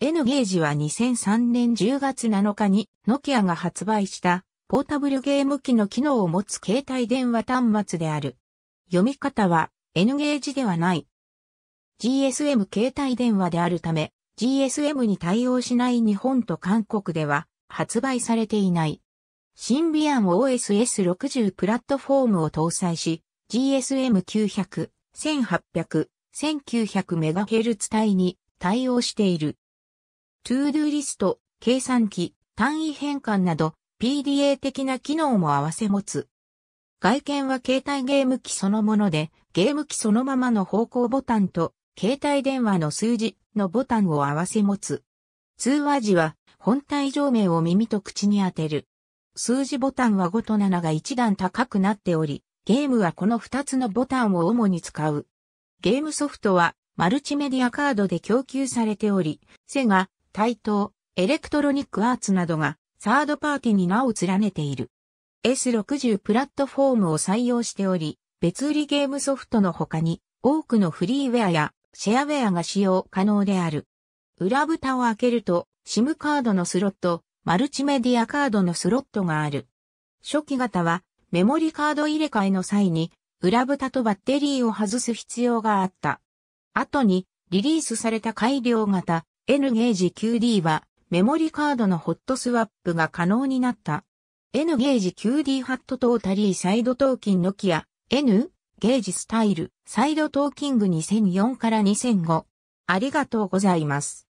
N ゲージは2003年10月7日にノキアが発売したポータブルゲーム機の機能を持つ携帯電話端末である。読み方は N ゲージではない。GSM 携帯電話であるため、GSM に対応しない日本と韓国では発売されていない。シンビアン OSS60 プラットフォームを搭載し、GSM900、1800、1900MHz 帯に対応している。トゥードゥーリスト、計算機、単位変換など PDA 的な機能も合わせ持つ。外見は携帯ゲーム機そのもので、ゲーム機そのままの方向ボタンと、携帯電話の数字のボタンを合わせ持つ。通話時は、本体上面を耳と口に当てる。数字ボタンは5と7が一段高くなっており、ゲームはこの2つのボタンを主に使う。ゲームソフトは、マルチメディアカードで供給されており、セガ、対等、エレクトロニックアーツなどがサードパーティに名を連ねている。S60 プラットフォームを採用しており、別売りゲームソフトの他に多くのフリーウェアやシェアウェアが使用可能である。裏蓋を開けると、SIM カードのスロット、マルチメディアカードのスロットがある。初期型はメモリカード入れ替えの際に裏蓋とバッテリーを外す必要があった。後にリリースされた改良型 N ゲージ q d はメモリカードのホットスワップが可能になった。N ゲージ q d ハットトータリーサイドトーキンノキア N ゲージスタイルサイドトーキング2004から2005。ありがとうございます。